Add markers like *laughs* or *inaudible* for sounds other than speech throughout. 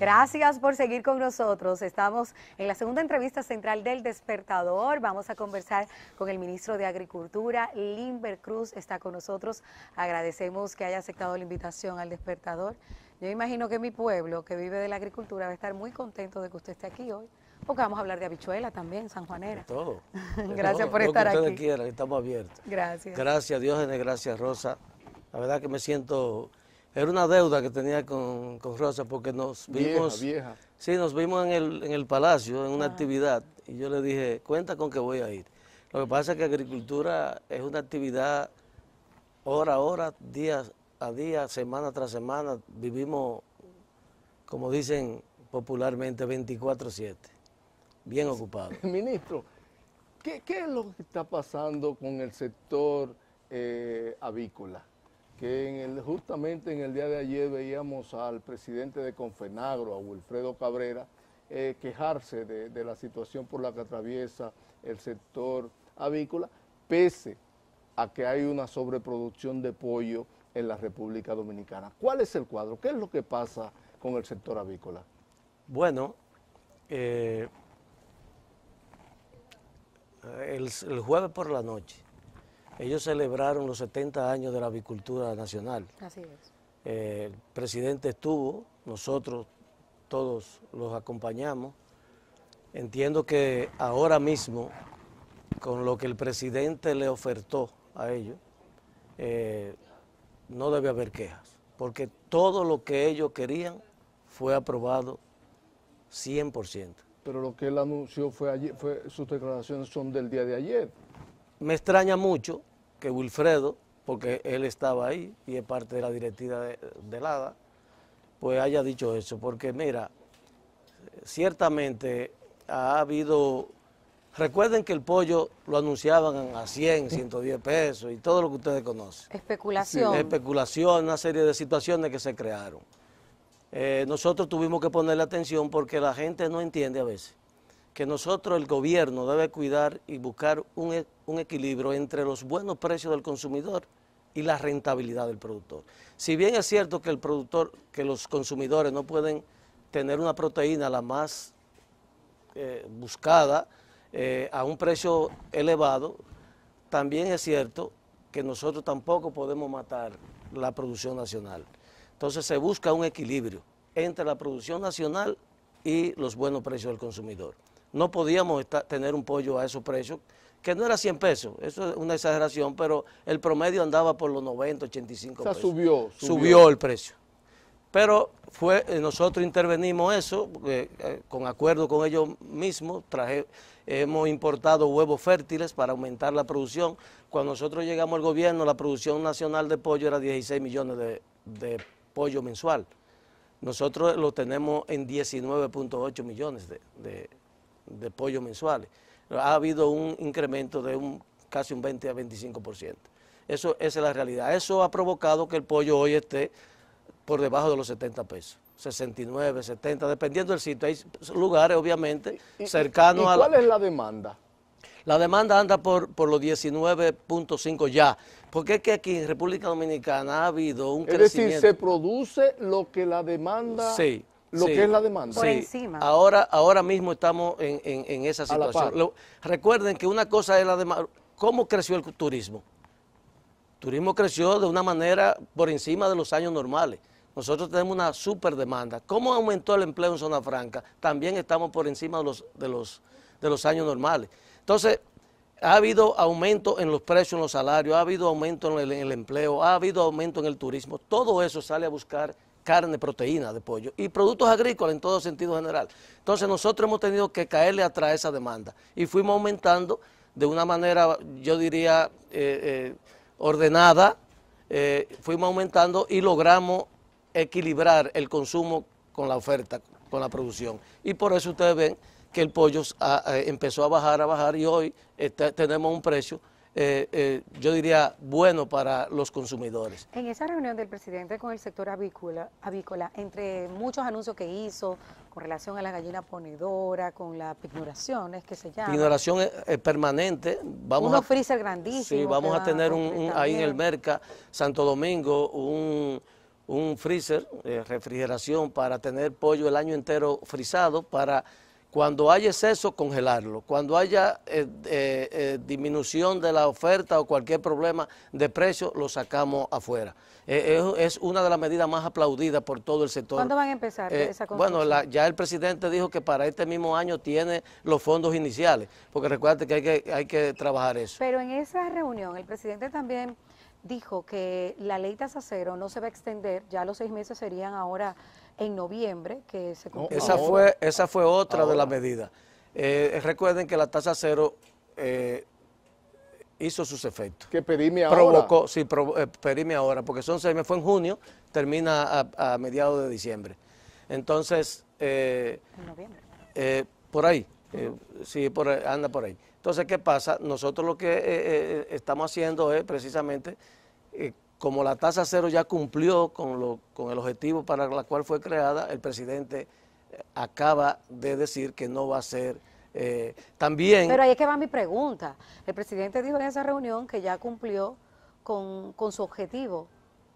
Gracias por seguir con nosotros. Estamos en la segunda entrevista central del despertador. Vamos a conversar con el ministro de Agricultura, Limber Cruz, está con nosotros. Agradecemos que haya aceptado la invitación al despertador. Yo imagino que mi pueblo, que vive de la agricultura, va a estar muy contento de que usted esté aquí hoy. Porque vamos a hablar de habichuela también, San Juanera. todo. *laughs* gracias por estar lo que aquí. estamos abiertos. Gracias. Gracias, Dios. gracias, Rosa. La verdad que me siento era una deuda que tenía con, Rosa porque nos vimos... Sí, nos vimos en el, en el palacio, en una ah. actividad, y yo le dije, cuenta con que voy a ir. Lo que pasa es que agricultura es una actividad hora a hora, día a día, semana tras semana. Vivimos, como dicen popularmente, 24-7, bien ocupados. *laughs* Ministro, ¿qué, es lo que está pasando con el sector eh, avícola? que en justamente en el día de ayer veíamos al presidente de Confenagro, a Wilfredo Cabrera, eh, quejarse de, la situación por la que atraviesa el sector avícola, pese a que hay una sobreproducción de pollo en la República Dominicana. ¿Cuál es el cuadro? ¿Qué es lo que pasa con el sector avícola? Bueno, eh, el jueves por la noche, ellos celebraron los 70 años de la avicultura nacional. Así es. Eh, el presidente estuvo, nosotros todos los acompañamos. Entiendo que ahora mismo, con lo que el presidente le ofertó a ellos, eh, no debe haber quejas, porque todo lo que ellos querían fue aprobado 100%. Pero lo que él anunció fue ayer, fue, sus declaraciones son del día de ayer. Me extraña mucho que Wilfredo, porque él estaba ahí y es parte de la directiva de, LADA, pues haya dicho eso, porque mira, ciertamente ha habido... Recuerden que el pollo lo anunciaban a 100, 110 pesos y todo lo que ustedes conocen. Especulación. especulación, una serie de situaciones que se crearon. Eh, nosotros tuvimos que ponerle atención porque la gente no entiende a veces que nosotros, el gobierno, debe cuidar y buscar e, un, equilibrio entre los buenos precios del consumidor y la rentabilidad del productor. Si bien es cierto que el productor, que los consumidores no pueden tener una proteína la más eh, buscada eh, a un precio elevado, también es cierto que nosotros tampoco podemos matar la producción nacional. Entonces se busca un equilibrio entre la producción nacional y los buenos precios del consumidor no podíamos tener un pollo a esos precios, que no era 100 pesos, eso es una exageración, pero el promedio andaba por los 90, 85 o sea, pesos. Subió, subió. el precio. Pero fue, eh, nosotros intervenimos eso, eh, eh, con acuerdo con ellos mismos, hemos importado huevos fértiles para aumentar la producción. Cuando nosotros llegamos al gobierno, la producción nacional de pollo era 16 millones de, pollo mensual. Nosotros lo tenemos en 19.8 millones de, de pollo mensuales. Ha habido un incremento de un, casi un 20 a 25%. Eso, esa es la realidad. Eso ha provocado que el pollo hoy esté por debajo de los 70 pesos. 69, 70, dependiendo del sitio. Hay lugares, obviamente, cercanos a... ¿Cuál es la demanda? La demanda anda por, por los 19.5 ya, porque es que aquí en República Dominicana ha habido un crecimiento. Es decir, se produce lo que la demanda... Sí, lo que es la demanda. Por encima. Ahora, ahora mismo estamos en, esa situación. recuerden que una cosa es la demanda. ¿Cómo creció el turismo? turismo creció de una manera por encima de los años normales. Nosotros tenemos una super demanda. ¿Cómo aumentó el empleo en Zona Franca? También estamos por encima de los, de los, de los años normales. Entonces, ha habido aumento en los precios, en los salarios, ha habido aumento en el empleo, ha habido aumento en el turismo. Todo eso sale a buscar carne, proteína de pollo y productos agrícolas en todo sentido general. Entonces nosotros hemos tenido que caerle atrás a esa demanda y fuimos aumentando de una manera, yo diría, eh, eh, ordenada, eh, fuimos aumentando y logramos equilibrar el consumo con la oferta, con la producción. Y por eso ustedes ven que el pollo empezó a bajar, a bajar y hoy tenemos un precio eh, eh, yo diría, bueno para los consumidores. En esa reunión del presidente con el sector avícola, avícola entre muchos anuncios que hizo con relación a la gallina ponedora, con las pignoraciones que se llama. Pignoración es eh, eh, permanente. Vamos a freezer grandísimo. Sí, vamos a tener un, ahí en el Merca, Santo Domingo, un un freezer, refrigeración para tener pollo el año entero frisado, para cuando haya exceso, congelarlo. Cuando haya eh, eh, eh, disminución de la oferta o cualquier problema de precio, lo sacamos afuera. Es, una de las medidas más aplaudidas por todo el sector. ¿Cuándo van a empezar esa Bueno, ya el presidente dijo que para este mismo año tiene los fondos iniciales, porque recuerda que hay que, hay que trabajar eso. Pero en esa reunión el presidente también dijo que la ley Tasa Cero no se va a extender, ya los seis meses serían ahora en noviembre que se esa, fue, esa fue otra de las medidas. Eh, recuerden que la tasa cero eh, hizo sus efectos. Que pedime ahora. Provocó, sí, eh, pedíme ahora, porque son seis meses, fue en junio, termina a, mediados de diciembre. Entonces, en noviembre. por ahí, sí, anda por ahí. Entonces, ¿qué pasa? Nosotros lo que eh, eh, eh, estamos haciendo es precisamente, como la tasa cero ya cumplió con, lo, con el objetivo para la cual fue creada, el presidente acaba de decir que no va a ser... también... Pero ahí es que va mi pregunta. El presidente dijo en esa reunión que ya cumplió con su objetivo.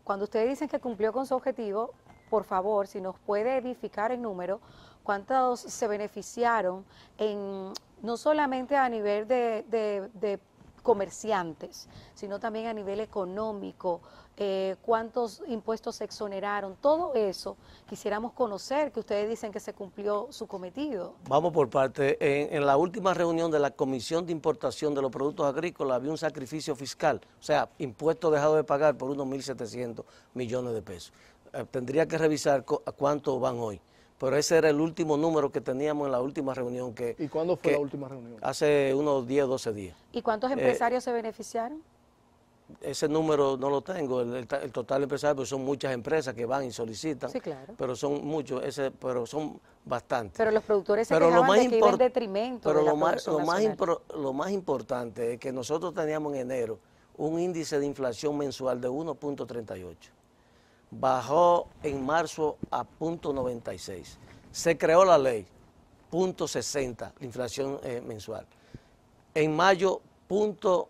Cuando ustedes dicen que cumplió con su objetivo, por favor, si nos puede edificar el número, cuántos se beneficiaron en no solamente a nivel de, comerciantes, sino también a nivel económico, eh, cuántos impuestos se exoneraron, todo eso quisiéramos conocer, que ustedes dicen que se cumplió su cometido. Vamos por parte, en, la última reunión de la Comisión de Importación de los Productos Agrícolas había un sacrificio fiscal, o sea, impuesto dejado de pagar por unos 1.700 millones de pesos. Eh, tendría que revisar a cuánto van hoy pero ese era el último número que teníamos en la última reunión. Que, ¿Y cuándo fue la última reunión? Hace unos 10, 12 días. ¿Y cuántos eh, empresarios se beneficiaron? Ese número no lo tengo, el, total empresario, pero son muchas empresas que van y solicitan. Sí, claro. Pero son muchos, ese, pero son bastantes. Pero los productores se quejaban detrimento Pero más, lo más importante es que nosotros teníamos en enero un índice de inflación mensual de 1.38 bajó en marzo a punto 96. Se creó la ley, punto 60, la inflación eh, mensual. En mayo, punto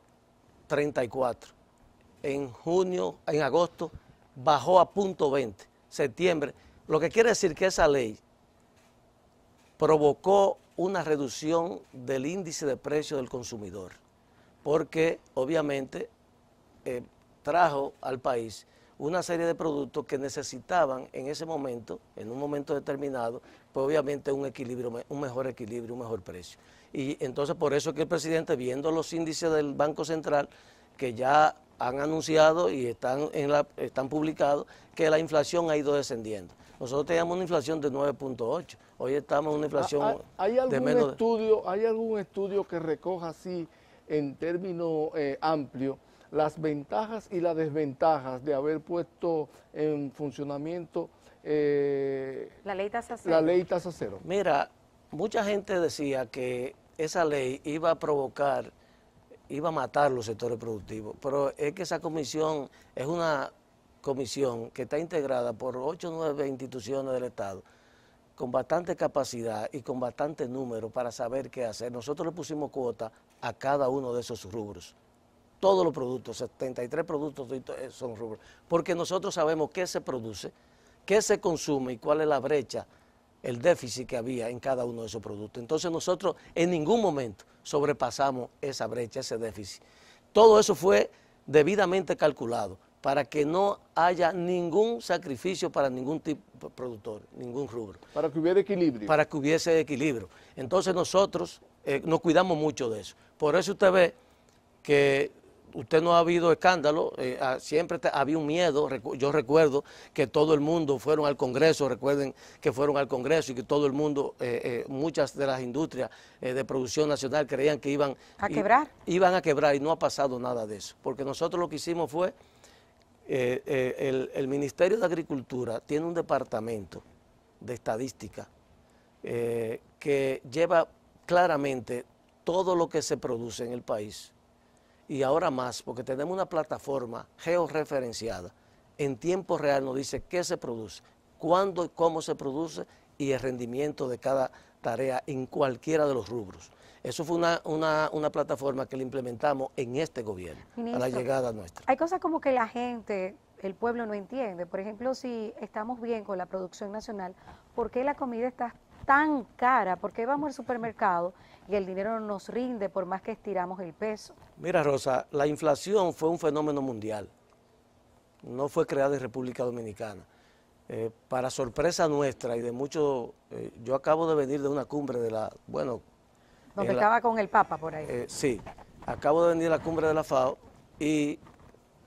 34. En junio, en agosto, bajó a punto 20. Septiembre, lo que quiere decir que esa ley provocó una reducción del índice de precio del consumidor, porque obviamente eh, trajo al país una serie de productos que necesitaban en ese momento, en un momento determinado, pues obviamente un equilibrio, un mejor equilibrio, un mejor precio. Y entonces por eso es que el presidente, viendo los índices del Banco Central, que ya han anunciado y están, en la, están publicados, que la inflación ha ido descendiendo. Nosotros teníamos una inflación de 9.8, hoy estamos en una ah, inflación ah, ¿Hay, algún menos... Estudio, ¿Hay algún estudio que recoja así en términos eh, amplios las ventajas y las desventajas de haber puesto en funcionamiento eh, la ley tasa cero. Mira, mucha gente decía que esa ley iba a provocar, iba a matar los sectores productivos, pero es que esa comisión es una comisión que está integrada por ocho o 9 instituciones del Estado con bastante capacidad y con bastante número para saber qué hacer. Nosotros le pusimos cuota a cada uno de esos rubros todos los productos, 73 productos eh, son rubros, porque nosotros sabemos qué se produce, qué se consume y cuál es la brecha, el déficit que había en cada uno de esos productos. Entonces nosotros en ningún momento sobrepasamos esa brecha, ese déficit. Todo eso fue debidamente calculado para que no haya ningún sacrificio para ningún tipo de productor, ningún rubro. Para que hubiera equilibrio. Para que hubiese equilibrio. Entonces nosotros eh, nos cuidamos mucho de eso. Por eso usted ve que usted no ha habido escándalo, eh, ah, siempre había un miedo, yo recuerdo que todo el mundo fueron al Congreso, recuerden que fueron al Congreso y que todo el mundo, eh, eh, muchas de las industrias de producción nacional creían que iban a quebrar. iban a quebrar y no ha pasado nada de eso, porque nosotros lo que hicimos fue, el, Ministerio de Agricultura tiene un departamento de estadística que lleva claramente todo lo que se produce en el país y ahora más, porque tenemos una plataforma georreferenciada. En tiempo real nos dice qué se produce, cuándo y cómo se produce y el rendimiento de cada tarea en cualquiera de los rubros. Eso fue una, plataforma que le implementamos en este gobierno, a la llegada nuestra. Hay cosas como que la gente, el pueblo no entiende. Por ejemplo, si estamos bien con la producción nacional, ¿por qué la comida está tan cara? ¿Por qué vamos al supermercado? y el dinero nos rinde por más que estiramos el peso. Mira, Rosa, la inflación fue un fenómeno mundial, no fue creada en República Dominicana. Eh, para sorpresa nuestra y de muchos, eh, yo acabo de venir de una cumbre de la, bueno... Donde estaba con el Papa por ahí. Eh, sí, acabo de venir a la cumbre de la FAO y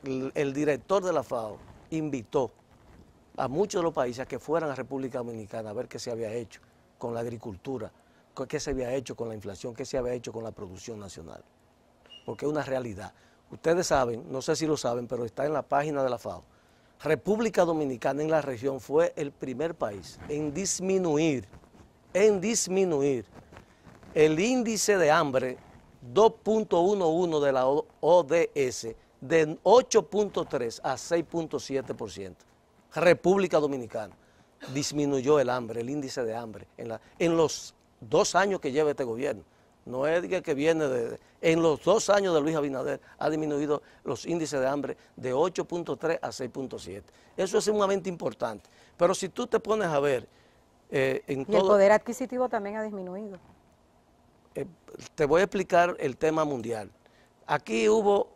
el, el director de la FAO invitó a muchos de los países a que fueran a República Dominicana a ver qué se había hecho con la agricultura qué se había hecho con la inflación, qué se había hecho con la producción nacional, porque es una realidad. Ustedes saben, no sé si lo saben, pero está en la página de la FAO. República Dominicana en la región fue el primer país en disminuir, en disminuir el índice de hambre 2.11 de la ODS de 8.3 a 6.7%. República Dominicana disminuyó el hambre, el índice de hambre en, en los dos años que lleva este gobierno. No es que viene de... En los dos años de Luis Abinader ha disminuido los índices de hambre de 8.3 a 6.7. Eso es un sumamente importante. Pero si tú te pones a ver... Eh, y el poder adquisitivo también ha disminuido. Eh, te voy a explicar el tema mundial. Aquí hubo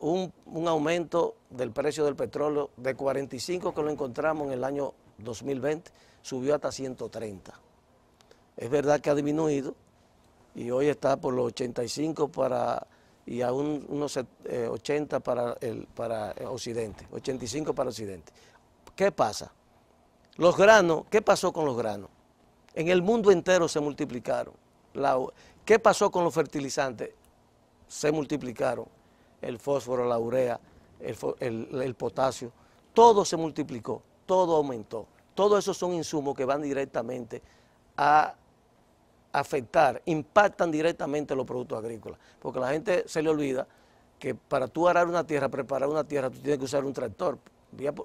un, un aumento del precio del petróleo de 45 que lo encontramos en el año 2020, subió hasta 130 es verdad que ha disminuido y hoy está por los 85 para y aún unos 80 eh, para el, para Occidente, 85 para Occidente. ¿Qué pasa? Los granos, ¿qué pasó con los granos? En el mundo entero se multiplicaron. ¿Qué pasó con los fertilizantes? Se multiplicaron. El fósforo, la urea, el, el potasio, todo se multiplicó, todo aumentó. Todos esos son insumos que van directamente a afectar, impactan directamente los productos agrícolas, porque la gente se le olvida que para tú arar una tierra, preparar una tierra, tú tienes que usar un tractor,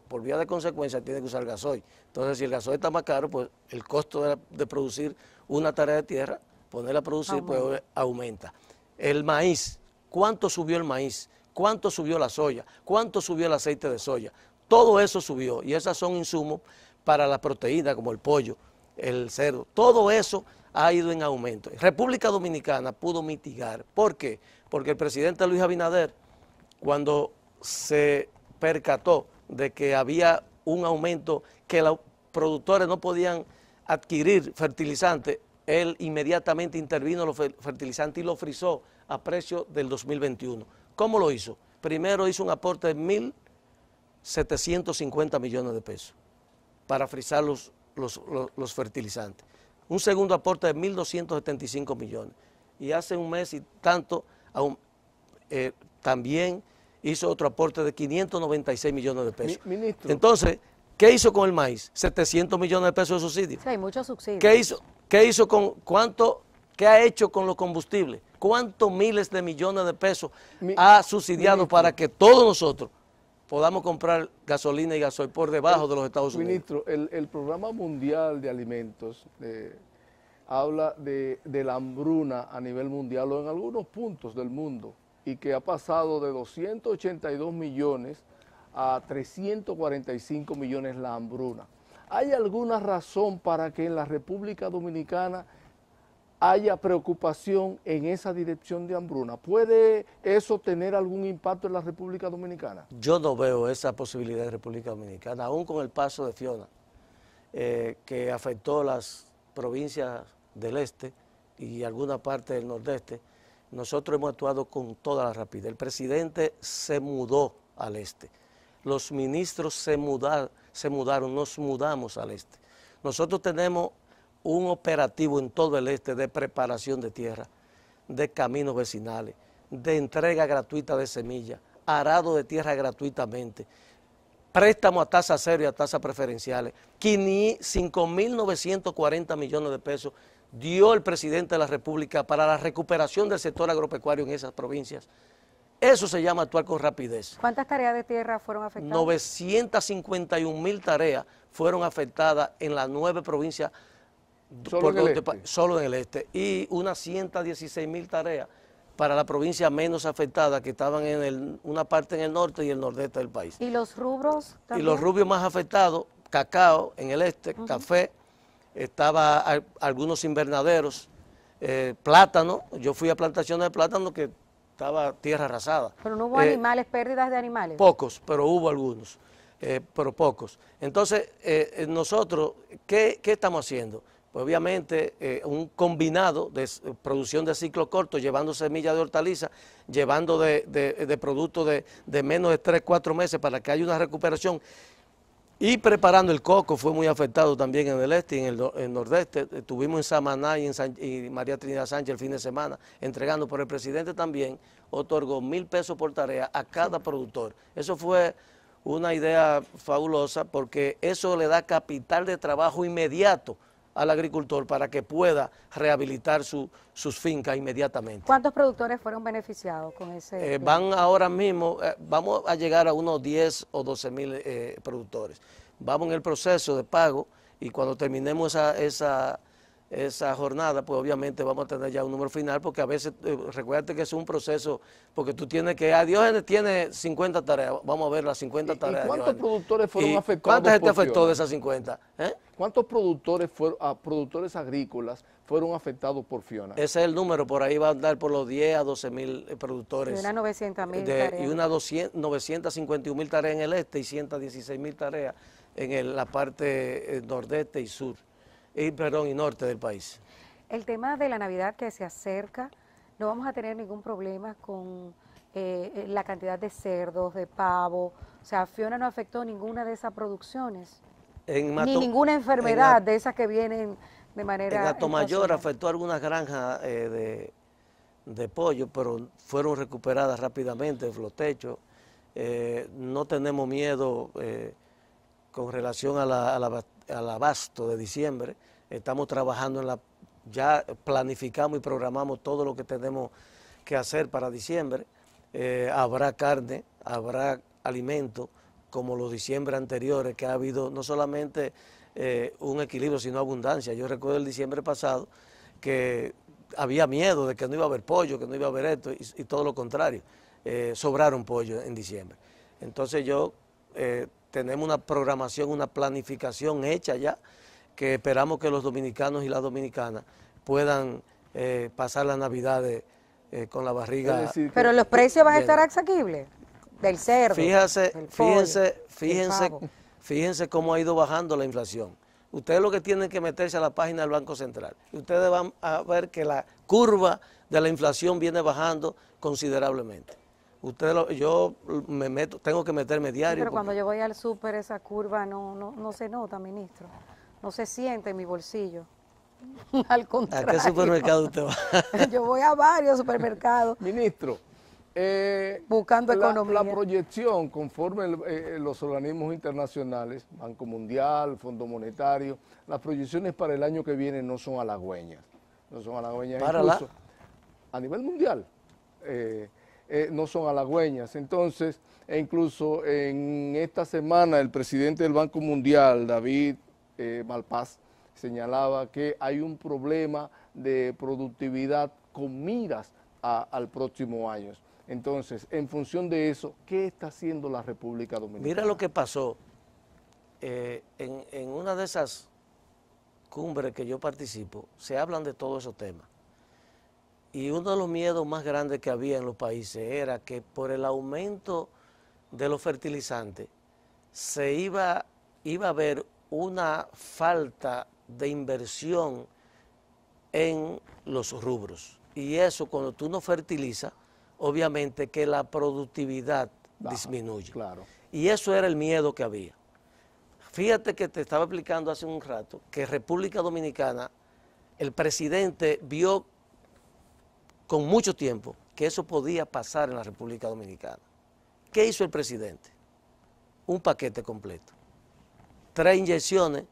por vía de consecuencia tienes que usar gasoil. Entonces, si el gasoil está más caro, pues el costo de, producir una tarea de tierra, ponerla a producir, ah, pues aumenta. El maíz, ¿cuánto subió el maíz? ¿Cuánto subió la soya? ¿Cuánto subió el aceite de soya? Todo eso subió y esas son insumos para la proteína, como el pollo, el cerdo. Todo eso ha ido en aumento. República Dominicana pudo mitigar. ¿Por qué? Porque el presidente Luis Abinader, cuando se percató de que había un aumento, que los productores no podían adquirir fertilizantes, él inmediatamente intervino los fertilizantes y lo frizó a precio del 2021. ¿Cómo lo hizo? Primero hizo un aporte de 1.750 millones de pesos para frizar los fertilizantes un segundo aporte de 1.275 millones. Y hace un mes y tanto eh, también hizo otro aporte de 596 millones de pesos. Entonces, ¿qué hizo con el maíz? 700 millones de pesos de subsidio. Sí, muchos subsidios. ¿Qué hizo, hizo con cuánto, qué ha hecho con los combustibles? ¿Cuántos miles de millones de pesos ha subsidiado para que todos nosotros podamos comprar gasolina y gasoil por debajo de los Estados Unidos. Ministro, el, Programa Mundial de Alimentos habla de, de, la hambruna a nivel mundial o en algunos puntos del mundo y que ha pasado de 282 millones a 345 millones la hambruna. ¿Hay alguna razón para que en la República Dominicana haya preocupación en esa dirección de hambruna. ¿Puede eso tener algún impacto en la República Dominicana? Yo no veo esa posibilidad en República Dominicana, aún con el paso de Fiona, eh, que afectó las provincias del este y alguna parte del nordeste. Nosotros hemos actuado con toda la rapidez. El presidente se mudó al este. Los ministros se mudaron, nos mudamos al este. Nosotros tenemos un operativo en todo el este de preparación de tierra, de caminos vecinales, de entrega gratuita de semillas, arado de tierra gratuitamente, préstamo a tasa cero y a tasas preferenciales. 5.940 millones de pesos dio el presidente de la República para la recuperación del sector agropecuario en esas provincias. Eso se llama actuar con rapidez. ¿Cuántas tareas de tierra fueron afectadas? 951.000 mil tareas fueron afectadas en las nueve provincias este. Solo, en, el este. Y unas 116 mil tareas para la provincia menos afectada, que estaban en una parte en el norte y el nordeste del país. ¿Y los rubros Y los rubros más afectados, cacao en el este, café, estaba algunos invernaderos, eh, plátano, yo fui a plantaciones de plátano que estaba tierra arrasada. Pero no hubo eh, animales, pérdidas de animales. Pocos, pero hubo algunos, eh, pero pocos. Entonces, nosotros, ¿qué, ¿qué estamos haciendo? Pues, obviamente eh, un combinado de eh, producción de ciclo corto, llevando semillas de hortaliza, llevando de, de productos de, menos de 3, 4 meses para que haya una recuperación. Y preparando el coco, fue muy afectado también en el este y en el, nordeste. Estuvimos eh, en Samaná y en María Trinidad Sánchez el fin de semana entregando, por el presidente también otorgó mil pesos por tarea a cada productor. Eso fue una idea fabulosa porque eso le da capital de trabajo inmediato al agricultor para que pueda rehabilitar su, sus fincas inmediatamente. ¿Cuántos productores fueron beneficiados con ese? Eh, van ahora mismo, eh, vamos a llegar a unos 10 o 12 mil eh, productores. Vamos en el proceso de pago y cuando terminemos esa, esa esa jornada, pues obviamente vamos a tener ya un número final, porque a veces, recuerda eh, recuérdate que es un proceso, porque tú tienes que, a ah, tiene 50 tareas, vamos a ver las 50 tareas. ¿Eh? cuántos productores fueron afectados? Ah, ¿Cuántas gente afectó de esas 50? ¿Cuántos productores, fueron, productores agrícolas fueron afectados por Fiona? Ese es el número, por ahí va a andar por los 10 a 12 mil eh, productores. Y una 900 mil tareas. Y unas 951 mil tareas en el este y 116 mil tareas en la parte nordeste y sur y, perdón, y norte del país. El tema de la Navidad que se acerca, no vamos a tener ningún problema con eh, eh, la cantidad de cerdos, de pavo. O sea, Fiona no afectó ninguna de esas producciones. ni ninguna enfermedad de esas que vienen de manera... En Mayor afectó algunas granjas eh, de, pollo, pero fueron recuperadas rápidamente los techos. no tenemos miedo con relación a la, a la al abasto de diciembre. Estamos trabajando en la, ya planificamos y programamos todo lo que tenemos que hacer para diciembre. Eh, habrá carne, habrá alimento, como los diciembre anteriores, que ha habido no solamente eh, un equilibrio, sino abundancia. Yo recuerdo el diciembre pasado que había miedo de que no iba a haber pollo, que no iba a haber esto, y, todo lo contrario. Eh, sobraron pollo en diciembre. Entonces yo tenemos una programación, una planificación hecha ya, que esperamos que los dominicanos y las dominicanas puedan eh, pasar las navidades eh, con la barriga. Pero los precios van a estar asequibles, del cerdo, fíjense, fíjense, fíjense cómo ha ido bajando la inflación. Ustedes lo que tienen que meterse a la página del Banco Central. Ustedes van a ver que la curva de la inflación viene bajando considerablemente. Ustedes yo me meto, tengo que meterme diario. pero cuando yo voy al súper, esa curva no, no, se nota, ministro. No se siente en mi bolsillo. *laughs* al contrario. ¿A qué supermercado usted va? *laughs* yo voy a varios supermercados. ministro, eh, Buscando la, economía. La proyección, conforme eh, eh, los organismos internacionales, Banco Mundial, Fondo Monetario, las proyecciones para el año que viene no son halagüeñas. No son halagüeñas para incluso a nivel mundial. Eh, no son halagüeñas. Entonces, e incluso en esta semana el presidente del Banco Mundial, David eh, Malpaz, señalaba que hay un problema de productividad con miras al próximo año. Entonces, en función de eso, ¿qué está haciendo la República Dominicana? Mira lo que pasó eh, en, en una de esas cumbres que yo participo, se hablan de todos esos temas. Y uno de los miedos más grandes que había en los países era que por el aumento de los fertilizantes se iba, iba a haber una falta de inversión en los rubros. Y eso cuando tú no fertilizas, obviamente que la productividad disminuye. Claro. Y eso era el miedo que había. Fíjate que te estaba explicando hace un rato que República Dominicana, el presidente vio con mucho tiempo que eso podía pasar en la República Dominicana. ¿Qué hizo el presidente? Un paquete completo. Tres inyecciones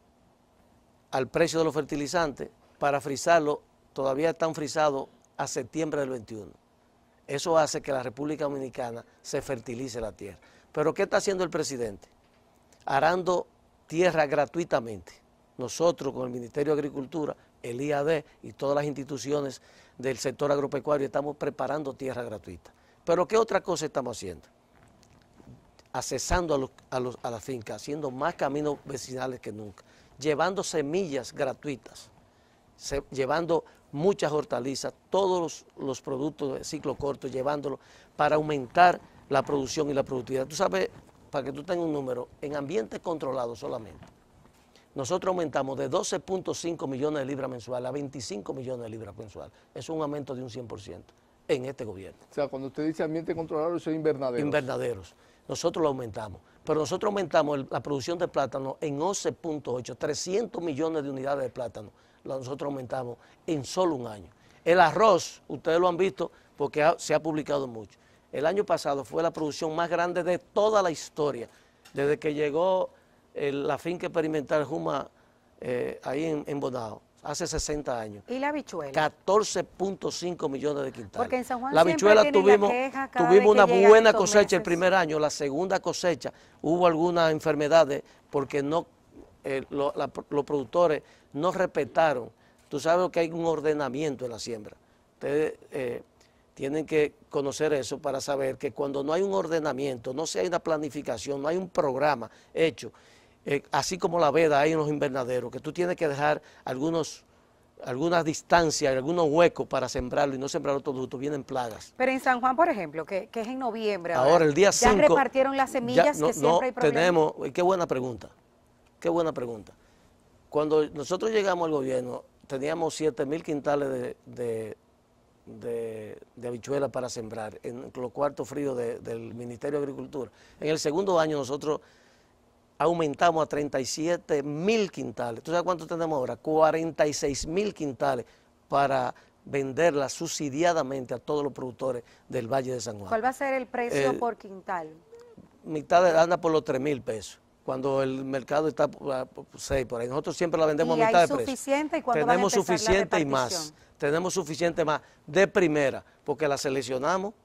al precio de los fertilizantes para frisarlo... todavía están frizados a septiembre del 21. Eso hace que la República Dominicana se fertilice la tierra. Pero ¿qué está haciendo el presidente? Arando tierra gratuitamente. Nosotros con el Ministerio de Agricultura el IAD y todas las instituciones del sector agropecuario estamos preparando tierra gratuita. Pero ¿qué otra cosa estamos haciendo? Accesando a, las fincas, haciendo más caminos vecinales que nunca, llevando semillas gratuitas, llevando muchas hortalizas, todos los, productos de ciclo corto, llevándolos para aumentar la producción y la productividad. Tú sabes, para que tú tengas un número, en ambiente controlado solamente, nosotros aumentamos de 12.5 millones de libras mensuales a 25 millones de libras mensuales. Es un aumento de un 100% en este gobierno. O sea, cuando usted dice ambiente controlado, eso es invernaderos. Invernaderos. Nosotros lo aumentamos. Pero nosotros aumentamos la producción de plátano en 11.8, 300 millones de unidades de plátano. Lo nosotros aumentamos en solo un año. El arroz, ustedes lo han visto porque se ha publicado mucho. El año pasado fue la producción más grande de toda la historia. Desde que llegó la finca experimental Juma, eh, ahí en, Bonao, hace 60 años. ¿Y la habichuela? 14.5 millones de quintales. Porque en San Juan la habichuela tuvimos, tuvimos una buena cosecha el primer año, la segunda cosecha hubo algunas enfermedades porque no eh, los productores no respetaron. Tú sabes que hay un ordenamiento en la siembra. Ustedes eh, tienen que conocer eso para saber que cuando no hay un ordenamiento, no se hay una planificación, no hay un programa hecho eh, así como la veda hay en los invernaderos, que tú tienes que dejar algunos algunas distancias, algunos huecos para sembrarlo y no sembrar todo junto, vienen plagas. Pero en San Juan, por ejemplo, que, es en noviembre. Ahora, el día ¿Ya repartieron las semillas no, que tenemos, eh, qué buena pregunta, qué buena pregunta. Cuando nosotros llegamos al gobierno, teníamos 7 mil quintales de, de, habichuelas para sembrar en los cuartos fríos del Ministerio de Agricultura. En el segundo año nosotros aumentamos a 37 mil quintales. ¿Tú sabes cuánto tenemos ahora? 46 mil quintales para venderla subsidiadamente a todos los productores del Valle de San Juan. ¿Cuál va a ser el precio eh, por quintal? Mitad anda por los 3 mil pesos cuando el mercado está por ah, 6 por ahí. Nosotros siempre la vendemos a mitad de precio. suficiente y cuando Tenemos suficiente y más. Tenemos suficiente más de primera, porque la seleccionamos,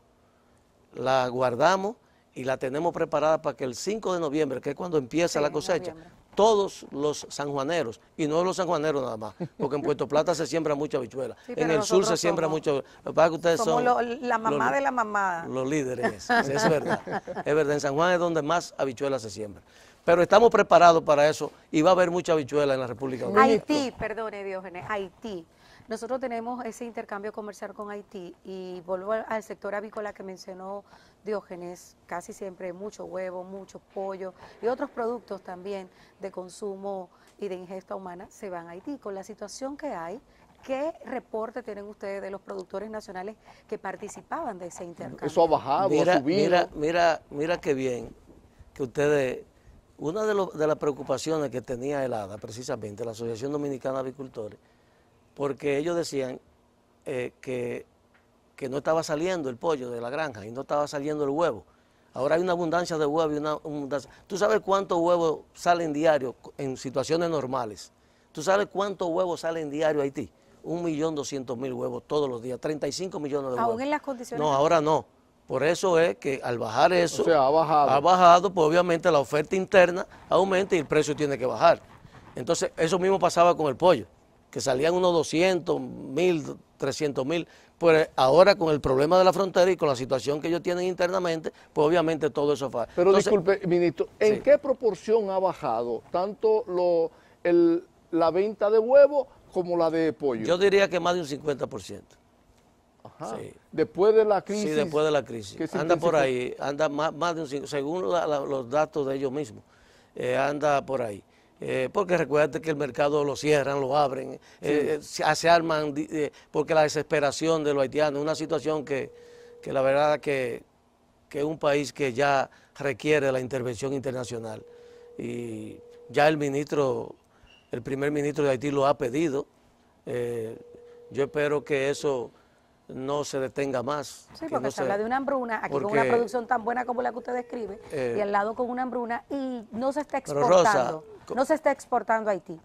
la guardamos y la tenemos preparada para que el 5 de noviembre, que es cuando empieza la cosecha, todos los sanjuaneros, y no los sanjuaneros nada más, porque en Puerto Plata se siembra mucha habichuela, en el sur se siembra mucho habichuela. que ustedes la mamá de la mamá. Los líderes, es, verdad, es verdad, en San Juan es donde más habichuelas se siembra. Pero estamos preparados para eso y va a haber mucha habichuela en la República Dominicana. Haití, perdone Diógenes, Haití. Nosotros tenemos ese intercambio comercial con Haití y vuelvo al sector avícola que mencionó Diógenes, casi siempre mucho huevo, mucho pollo y otros productos también de consumo y de ingesta humana se van a Haití. Con la situación que hay, ¿Qué reporte tienen ustedes de los productores nacionales que participaban de ese intercambio? Eso ha bajado, mira, ha subido. Mira, mira, mira qué bien que ustedes, una de, las preocupaciones que tenía el ADA, precisamente, la Asociación Dominicana de Avicultores, porque ellos decían eh, que que no estaba saliendo el pollo de la granja y no estaba saliendo el huevo. Ahora hay una abundancia de huevos y una ¿Tú sabes cuántos huevos salen diario en situaciones normales? ¿Tú sabes cuántos huevos salen diario a Haití? Un millón doscientos mil huevos todos los días, 35 millones de huevos. ¿Aún en las condiciones? No, ahora no. Por eso es que al bajar eso, o ha, bajado. ha bajado, pues obviamente la oferta interna aumenta y el precio tiene que bajar. Entonces, eso mismo pasaba con el pollo, que salían unos 200, mil... 300 mil. Pues ahora con el problema de la frontera y con la situación que ellos tienen internamente, pues obviamente todo eso falla. Pero disculpe, ministro, ¿en qué proporción ha bajado tanto lo, el, la venta de huevos como la de pollo? Yo diría que más de un 50%. Ajá. Sí. Después de la crisis. Sí, después de la crisis. Anda por ahí, anda más, de un según los datos de ellos mismos, eh, anda por ahí. Eh, porque recuérdate que el mercado lo cierran, lo abren, eh, eh, ah, se, arman porque la desesperación de los haitianos, una situación que, la verdad que, que es un país que ya requiere la intervención internacional. Y ya el ministro, el primer ministro de Haití lo ha pedido. yo espero que eso no se detenga más. Sí, porque se habla de una hambruna, aquí con una producción tan buena como la que usted describe, y al eh, lado con una hambruna, y no se está exportando, no se está exportando a Haití.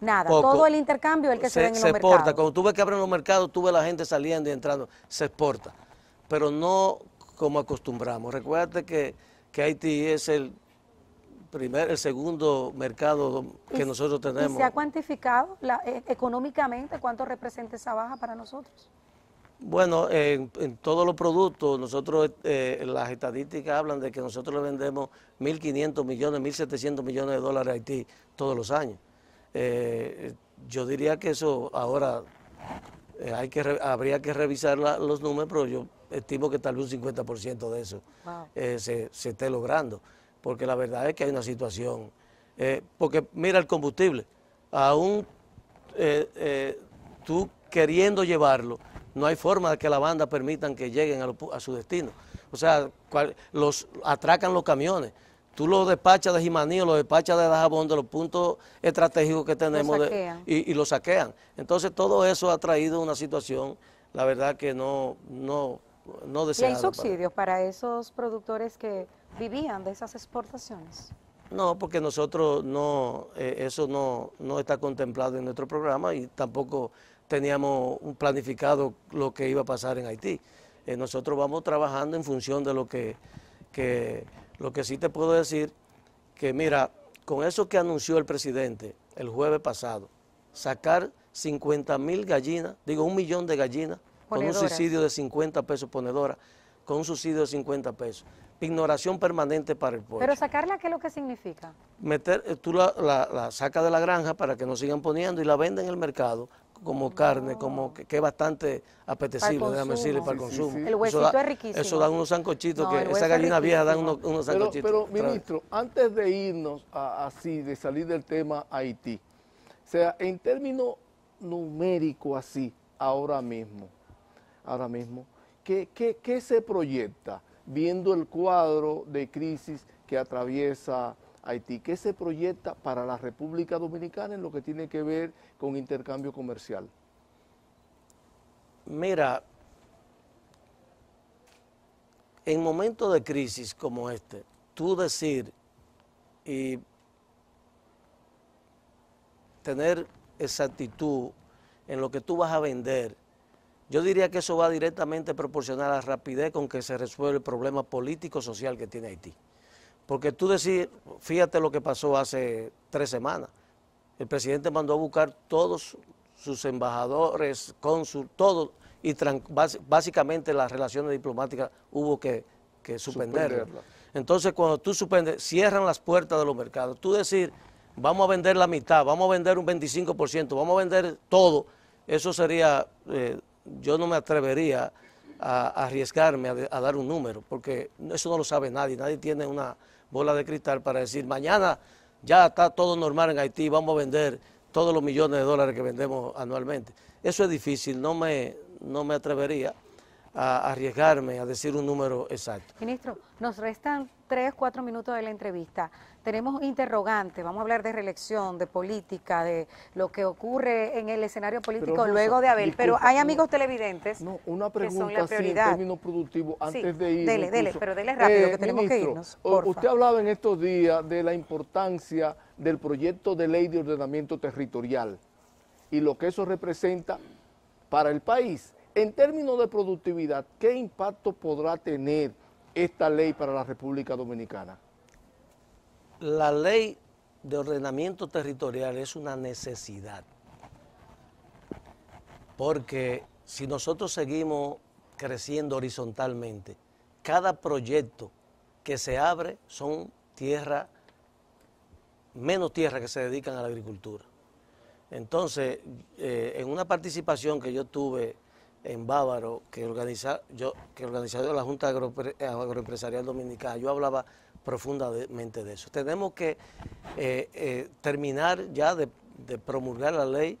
Nada, todo el intercambio el que se, ve en los mercados. Se exporta, cuando tuve que abrir los mercados, Tuve la gente saliendo y entrando, se exporta, pero no como acostumbramos. Recuérdate que, Haití es el primer, el segundo mercado que nosotros tenemos. ¿Se ha cuantificado eh, económicamente cuánto representa esa baja para nosotros? Bueno, en, todos los productos, nosotros, eh, las estadísticas hablan de que nosotros le vendemos 1.500 millones, 1.700 millones de dólares a Haití todos los años. Eh, yo diría que eso ahora eh, hay que habría que revisar los números, pero yo estimo que tal vez un 50% de eso se, se, esté logrando, porque la verdad es que hay una situación. porque mira el combustible, aún tú queriendo llevarlo, no hay forma de que la banda permitan que lleguen a, su destino. O sea, los atracan los camiones. Tú los despachas de Jimanillo, los despachas de Dajabón, de los puntos estratégicos que tenemos y, y los saquean. Entonces todo eso ha traído una situación, la verdad que no, no, ¿Y hay subsidios para, esos productores que vivían de esas exportaciones? No, porque nosotros no, eh, eso no, no está contemplado en nuestro programa y tampoco teníamos planificado lo que iba a pasar en Haití. Eh, nosotros vamos trabajando en función de lo que, lo que sí te puedo decir, que mira, con eso que anunció el presidente el jueves pasado, sacar 50 mil gallinas, digo un millón de gallinas, con un subsidio de 50 pesos ponedora, con un subsidio de 50 pesos. Ignoración permanente para el pueblo. Pero sacarla, ¿qué es lo que significa? Meter, eh, tú la, la sacas de la granja para que no sigan poniendo y la venden en el mercado como carne, como que, es bastante apetecible, déjame decirle, para el consumo. El huesito da, es riquísimo. Eso dan unos sancochitos, que esa gallina vieja da unos, sancochitos. Pero, ministro, antes de irnos así, de salir del tema Haití, o sea, en términos numéricos así, ahora mismo, ahora mismo, ¿qué, qué, qué se proyecta viendo el cuadro de crisis que atraviesa Haití, qué se proyecta para la República Dominicana en lo que tiene que ver con intercambio comercial. Mira, en momentos de crisis como este, tú decir y tener exactitud en lo que tú vas a vender, yo diría que eso va directamente a a la rapidez con que se resuelve el problema político-social que tiene Haití. Porque tú decís, fíjate lo que pasó hace tres semanas. El presidente mandó a buscar todos sus embajadores, cónsul, todo y básicamente las relaciones diplomáticas hubo que, suspender. Entonces, cuando tú suspendes, cierran las puertas de los mercados. Tú decir, vamos a vender la mitad, vamos a vender un 25%, vamos a vender todo, eso sería, eh, yo no me atrevería a, arriesgarme a dar un número, porque eso no lo sabe nadie, nadie tiene una bola de cristal para decir mañana ya está todo normal en Haití, vamos a vender todos los millones de dólares que vendemos anualmente. Eso es difícil, no me, no me atrevería a arriesgarme a decir un número exacto. Ministro, nos restan tres, cuatro minutos de la entrevista. Tenemos interrogantes, vamos a hablar de reelección, de política, de lo que ocurre en el escenario político luego de Abel. pero hay amigos televidentes no, una pregunta, que son la prioridad. Sí, en antes de ir. Dele, dele, pero dele rápido, que eh, tenemos que irnos. Porfa. Usted hablaba en estos días de la importancia del proyecto de ley de ordenamiento territorial y lo que eso representa para el país en términos de productividad, ¿qué impacto podrá tener esta ley para la República Dominicana? La ley de ordenamiento territorial es una necesidad, porque si nosotros seguimos creciendo horizontalmente, cada proyecto que se abre son tierra, menos tierra que se dedican a la agricultura. Entonces, eh, en una participación que yo tuve en Bávaro, que, organiza, yo, que la Junta Agroempresarial Dominicana, yo hablaba profundamente de eso. Tenemos que eh, eh, terminar ya de, promulgar la ley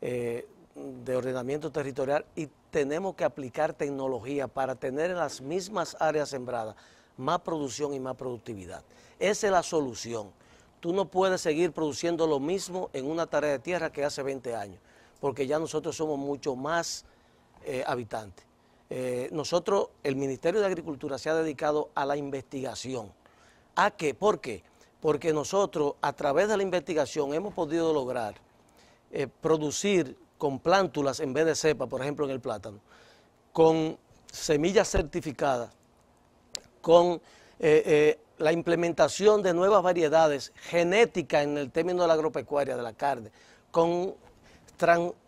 eh, de ordenamiento territorial y tenemos que aplicar tecnología para tener en las mismas áreas sembradas más producción y más productividad. Esa es la solución. Tú no puedes seguir produciendo lo mismo en una tarea de tierra que hace 20 años, porque ya nosotros somos mucho más eh, habitantes. Eh, nosotros, el Ministerio de Agricultura se ha dedicado a la investigación. ¿A qué? ¿Por qué? Porque nosotros, a través de la investigación, hemos podido lograr eh, producir con plántulas en vez de cepa, por ejemplo, en el plátano, con semillas certificadas, con la implementación de nuevas variedades genéticas en el término de la agropecuaria, de la carne, con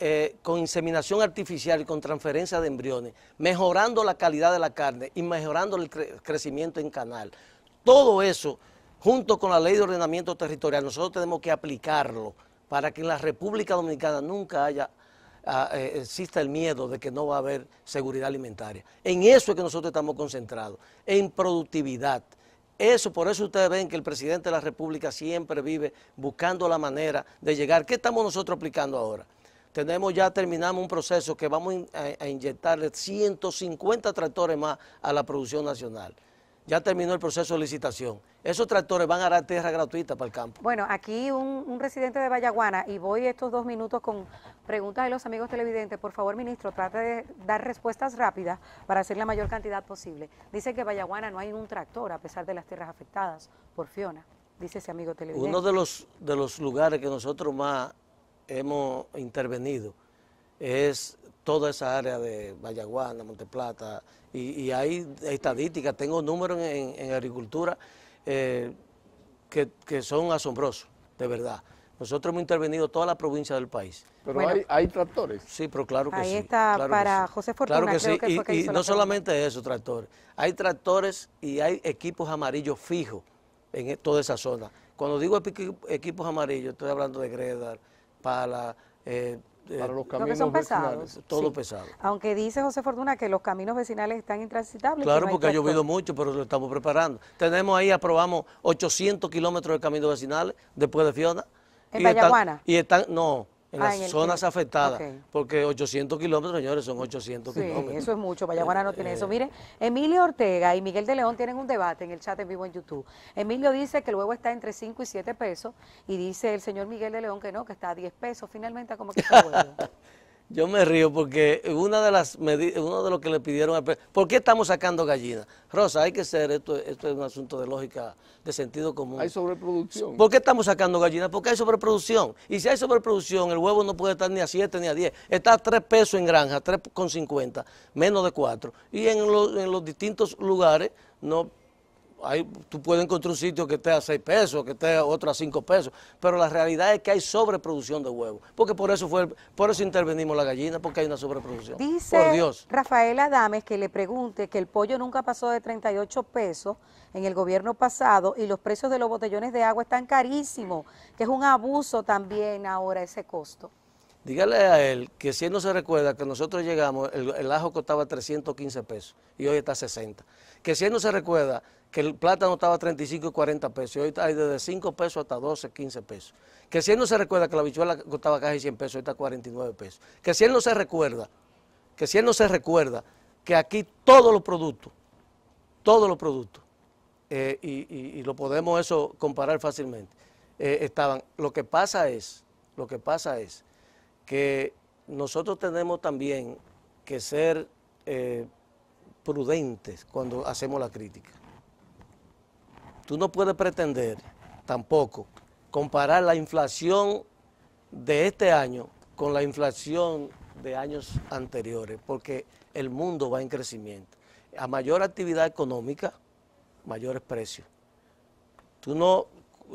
eh, con inseminación artificial y con transferencia de embriones, mejorando la calidad de la carne y mejorando el crecimiento en canal. Todo eso, junto con la ley de ordenamiento territorial, nosotros tenemos que aplicarlo para que en la República Dominicana nunca haya, ah, eh, exista el miedo de que no va a haber seguridad alimentaria. En eso es que nosotros estamos concentrados, en productividad. Eso, por eso ustedes ven que el presidente de la República siempre vive buscando la manera de llegar. ¿Qué estamos nosotros aplicando ahora? Tenemos ya, terminamos un proceso que vamos a, a inyectarle 150 tractores más a la producción nacional ya terminó el proceso de licitación. Esos tractores van a dar tierra gratuita para el campo. Bueno, aquí un, residente de Vallaguana, y voy estos dos minutos con preguntas de los amigos televidentes. Por favor, ministro, trate de dar respuestas rápidas para hacer la mayor cantidad posible. Dice que Vallaguana no hay un tractor, a pesar de las tierras afectadas por Fiona, dice ese amigo televidente. Uno de los, de los lugares que nosotros más hemos intervenido es toda esa área de Vallaguana, Monteplata, y, y hay estadísticas, tengo números en, agricultura eh, que, son asombrosos, de verdad. Nosotros hemos intervenido toda la provincia del país. Pero hay, tractores. Sí, pero claro que sí. Ahí está para José Fortuna. que que y, y no solamente esos tractores. Hay tractores y hay equipos amarillos fijos en e, toda esa zona. Cuando digo equipos amarillos, estoy hablando de Gredar, Pala, eh, eh, para los caminos Todo pesado. Aunque dice José Fortuna que los caminos vecinales están intransitables. Claro, porque ha llovido mucho, pero lo estamos preparando. Tenemos ahí, aprobamos 800 kilómetros de caminos vecinales después de Fiona. ¿En y y están, no, en ah, las zonas afectadas, porque 800 kilómetros, señores, son 800 kilómetros. eso es mucho, Payaguana no tiene eso. Eh. Mire, Emilio Ortega y Miguel de León tienen un debate en el chat en vivo en YouTube. Emilio dice que luego está entre 5 y 7 pesos, y dice el señor Miguel de León que no, que está a 10 pesos, finalmente como que está *laughs* Yo me río porque una de las uno de los que le pidieron al ¿por qué estamos sacando gallinas? Rosa, hay que ser, esto, esto es un asunto de lógica, de sentido común. Hay sobreproducción. ¿Por qué estamos sacando gallinas? Porque hay sobreproducción. Y si hay sobreproducción, el huevo no puede estar ni a 7 ni a 10. Está a 3 pesos en granja, 3,50, menos de 4. Y en, los, en los distintos lugares no tú puedes encontrar un sitio que esté a 6 pesos, que esté otro a 5 pesos, pero la realidad es que hay sobreproducción de huevos, porque por eso fue, por eso intervenimos la gallina, porque hay una sobreproducción. Dice por Dios. Rafael Adames que le pregunte que el pollo nunca pasó de 38 pesos en el gobierno pasado y los precios de los botellones de agua están carísimos, que es un abuso también ahora ese costo. Dígale a él que si él no se recuerda que nosotros llegamos, el, ajo costaba 315 pesos y hoy está 60 que si él no se recuerda que el plátano estaba a 35 y 40 pesos, y hoy hay desde 5 pesos hasta 12, 15 pesos. Que si él no se recuerda que la bichuela costaba casi 100 pesos, hoy está a 49 pesos. Que si él no se recuerda, que si él no se recuerda que aquí todos los productos, todos los productos, eh, y, lo podemos eso comparar fácilmente, eh, estaban. Lo que pasa es, lo que pasa es que nosotros tenemos también que ser... Eh, prudentes cuando hacemos la crítica. Tú no puedes pretender tampoco comparar la inflación de este año con la inflación de años anteriores, porque el mundo va en crecimiento. A mayor actividad económica, mayores precios. Tú no,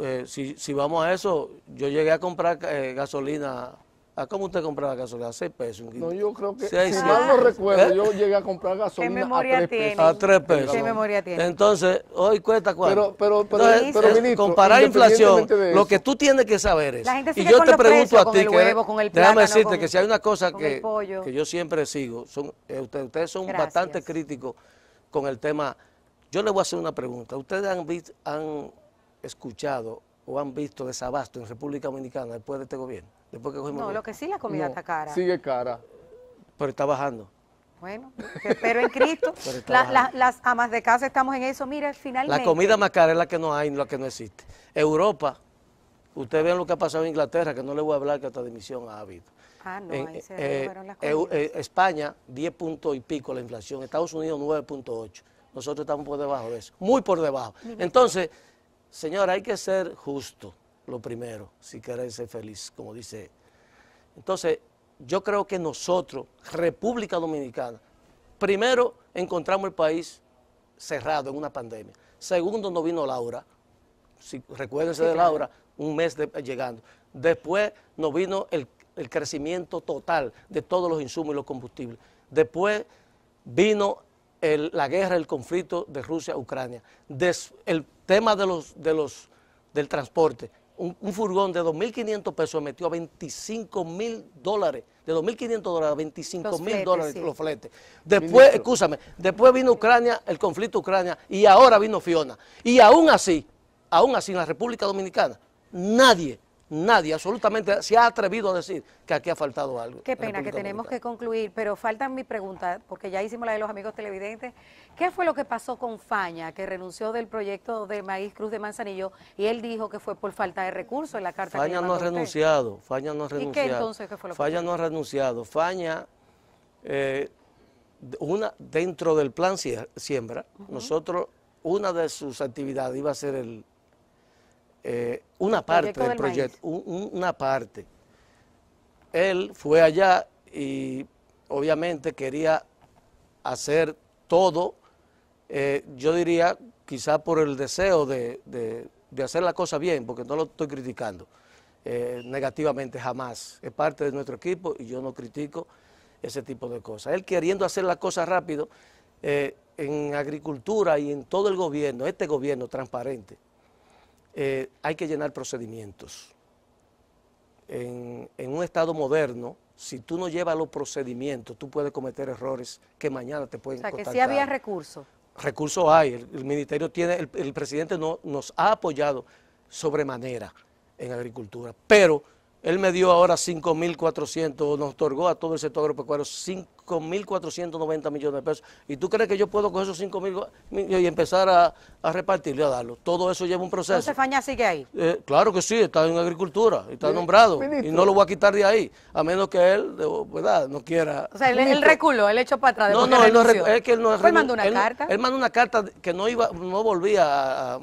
eh, si, vamos a eso, yo llegué a comprar eh, gasolina ¿A ah, cómo usted compraba gasolina? ¿A 6 pesos? Un no, yo creo que, si mal no recuerdo, ¿Eh? yo llegué a comprar gasolina a 3 pesos. A 3 pesos. ¿Qué memoria tiene? Entonces, hoy cuesta cuánto. Pero, pero, pero, eh, pero ministro, comparar inflación, lo que tú tienes que saber es, y yo te pregunto a ti, que, huevo, plátano, déjame decirte que si hay una cosa que, que yo siempre sigo, son, eh, ustedes, son bastante críticos con el tema. Yo le voy a hacer una pregunta. ¿Ustedes han, han escuchado o han visto desabasto en República Dominicana después de este gobierno? no, lo que sí la comida está cara. Sigue cara. Pero está bajando. Bueno, pero en Cristo. *laughs* las amas de casa estamos en eso. Mira, finalmente. La comida más cara es la que no hay, la que no existe. Europa, ustedes ven lo que ha pasado en Inglaterra, que no le voy a hablar que hasta dimisión ha habido. Ah, no, eh, eh, eh, España, 10 puntos y pico la inflación. Estados Unidos, 9.8. Nosotros estamos por debajo de eso, muy por debajo. Entonces, señora, hay que ser justo lo primero, si querés ser feliz, como dice. Entonces, yo creo que nosotros, República Dominicana, primero encontramos el país cerrado en una pandemia. Segundo, no vino Laura, si, recuérdense de Laura, un mes eh, llegando. Después no vino el, crecimiento total de todos los insumos y los combustibles. Después vino la guerra, el conflicto de Rusia-Ucrania, el tema de los, del transporte, un, furgón de 2.500 pesos metió a 25.000 dólares, de 2.500 dólares a 25 mil dólares los fletes. Después, escúchame, después vino Ucrania, el conflicto Ucrania, y ahora vino Fiona. Y aún así, aún así en la República Dominicana, nadie nadie absolutamente se ha atrevido a decir que aquí ha faltado algo. Qué pena que tenemos que concluir, pero faltan mi pregunta, porque ya hicimos la de los amigos televidentes. ¿Qué fue lo que pasó con Faña, que renunció del proyecto de Maíz Cruz de Manzanillo y él dijo que fue por falta de recursos en la carta Faña no ha renunciado, Faña no eh, ha renunciado. ¿Y qué entonces fue lo Faña no ha renunciado. Faña, una, dentro del plan siembra, nosotros, una de sus actividades iba a ser el eh, una parte del, proyecto, una parte. Él fue allá y obviamente quería hacer todo, eh, yo diría quizá por el deseo de, hacer la cosa bien, porque no lo estoy criticando eh, negativamente jamás. Es parte de nuestro equipo y yo no critico ese tipo de cosas. Él queriendo hacer las cosas rápido, en agricultura y en todo el gobierno, este gobierno transparente, eh, hay que llenar procedimientos. En, un Estado moderno, si tú no llevas los procedimientos, tú puedes cometer errores que mañana te pueden costar. O sea, que sí había recursos. Recursos hay, el, ministerio tiene, el, presidente no, nos ha apoyado sobremanera en agricultura, pero él me dio ahora 5.400, nos otorgó a todo el sector agropecuario 5 con 1.490 millones de pesos. ¿Y tú crees que yo puedo coger esos 5.000 millones y empezar a, repartirle, a darlo? Todo eso lleva un proceso. señor sigue ahí? Eh, claro que sí, está en agricultura, está nombrado. Y no lo voy a quitar de ahí, a menos que él, ¿verdad?, no quiera. O sea, él, reculó, él echó para atrás. No, no, él no, es que él ¿Él mandó una carta? Él mandó una carta que no iba, no volvía a,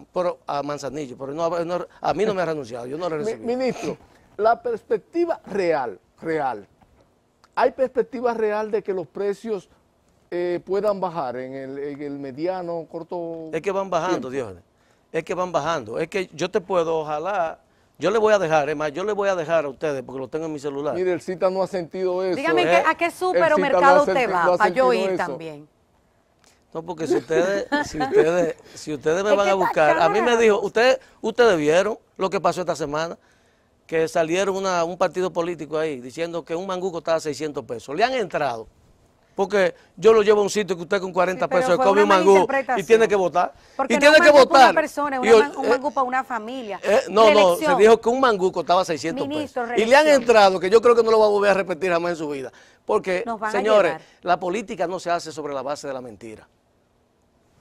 Manzanillo, pero no, a mí no me ha renunciado, yo no lo Ministro, la perspectiva real, real, ¿Hay perspectiva real de que los precios eh, puedan bajar en el, mediano, corto? Es que van bajando, Dios. Es que van bajando. Es que yo te puedo, ojalá, yo le voy a dejar, es más, yo le voy a dejar a ustedes porque lo tengo en mi celular. Mire, el cita no ha sentido eso. Dígame, eh, ¿a qué supermercado usted va? para yo ir también. No, porque si ustedes, si ustedes, me van a buscar, a mí me dijo, ustedes, ustedes vieron lo que pasó esta semana que salieron una, un partido político ahí diciendo que un manguco estaba a 600 pesos. Le han entrado. Porque yo lo llevo a un sitio que usted con 40 pesos come un mangú y tiene que votar. Porque y tiene que votar. Una un eh, mangú para una familia. Eh, no, no, se dijo que un mangú costaba 600 pesos. Y le han entrado, que yo creo que no lo va a volver a repetir jamás en su vida. Porque, señores, la política no se hace sobre la base de la mentira.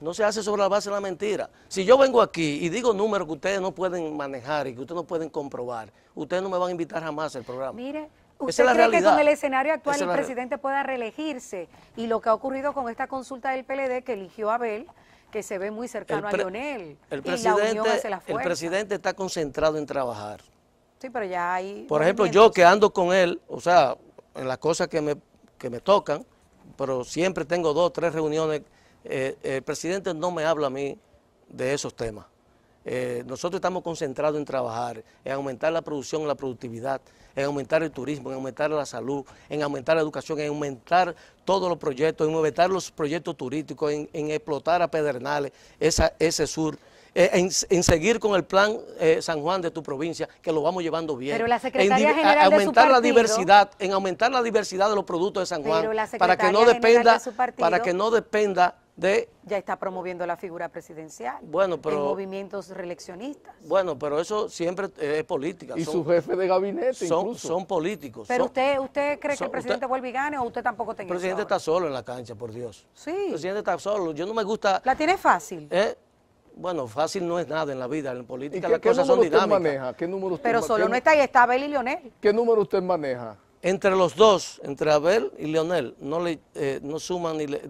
No se hace sobre la base de la mentira. Si yo vengo aquí y digo números que ustedes no pueden manejar y que ustedes no pueden comprobar, ustedes no me van a invitar jamás al programa. Mire, ¿Usted cree que con el escenario actual el presidente pueda reelegirse? Y lo que ha ocurrido con esta consulta del PLD que eligió a Abel, que se ve muy cercano a Lionel. El presidente, el presidente está concentrado en trabajar. Sí, pero ya hay... Por ejemplo, yo que ando con él, o sea, en las cosas que me, que me tocan, pero siempre tengo dos, tres reuniones eh, el presidente no me habla a mí de esos temas. Eh, nosotros estamos concentrados en trabajar, en aumentar la producción, la productividad, en aumentar el turismo, en aumentar la salud, en aumentar la educación, en aumentar todos los proyectos, en aumentar los proyectos turísticos, en, explotar a Pedernales, ese sur. Eh, en, seguir con el plan San Juan de tu provincia, que lo vamos llevando bien. Pero la Secretaría general aumentar la diversidad, en aumentar la diversidad de los productos de San Juan, para que no dependa, para que no dependa ya está promoviendo la figura presidencial. Bueno, pero... En movimientos reeleccionistas. Bueno, pero eso siempre es política. Y su jefe de gabinete son, Son políticos. Pero usted usted cree que el presidente vuelve y gane o usted tampoco tiene. El presidente está solo en la cancha, por Dios. Sí. El presidente está solo. Yo no me gusta... ¿La tiene fácil? ¿Eh? Bueno, fácil no es nada en la vida, en política las cosas son dinámicas. Usted maneja? ¿Qué número usted Pero solo no está ahí, está Abel y Leonel. ¿Qué número usted maneja? Entre los dos, entre Abel y Leonel, no le eh, no suman ni le,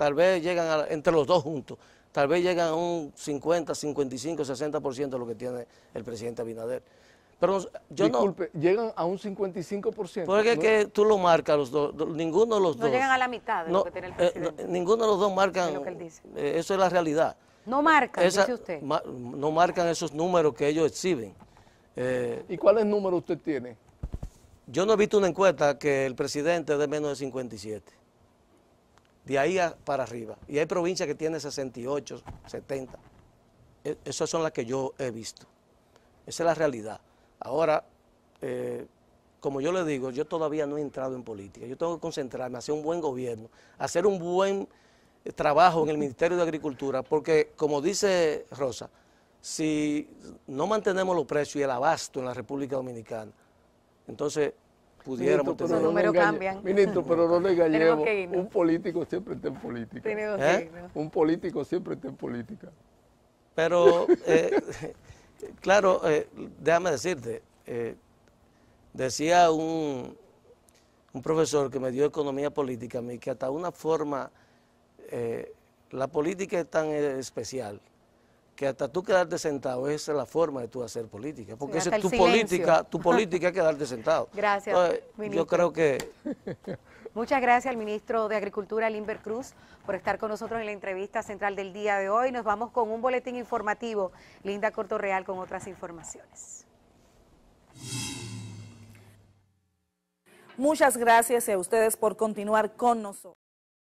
tal vez llegan entre los dos juntos, tal vez llegan a un 50, 55, 60% de lo que tiene el presidente Abinader. Pero yo Disculpe, llegan a un 55%. Porque pues es que tú lo marcas, los dos, ninguno de los dos... No llegan a la mitad de lo que tiene el eh, presidente. ninguno de los dos marcan... Eh, eso es la realidad. No marcan, dice usted. no marcan esos números que ellos exhiben. Eh, ¿Y cuáles números usted tiene? Yo no he visto una encuesta que el presidente de menos de 57 de ahí para arriba. Y hay provincias que tienen 68, 70. E, esas son las que yo he visto. Esa es la realidad. Ahora, eh, como yo le digo, yo todavía no he entrado en política. Yo tengo que concentrarme, hacer un buen gobierno, hacer un buen eh, trabajo en el Ministerio de Agricultura, porque como dice Rosa, si no mantenemos los precios y el abasto en la República Dominicana, entonces pudiéramos ministro, tener. Ministro, pero no *laughs* le Un político siempre está en política. ¿Eh? Un político siempre está en política. Pero, eh, *laughs* claro, eh, déjame decirte, decía un, un, profesor que me dio economía política a mí, que hasta una forma, la política es tan especial que hasta tú quedarte sentado, esa es la forma de tú hacer política, porque es tu política, tu política es quedarte sentado. *laughs* Gracias, ministro. Yo creo que... Muchas gracias al ministro de Agricultura, Limber Cruz, por estar con nosotros en la entrevista central del día de hoy. Nos vamos con un boletín informativo. Linda Cortorreal con otras informaciones. Muchas gracias a ustedes por continuar con nosotros.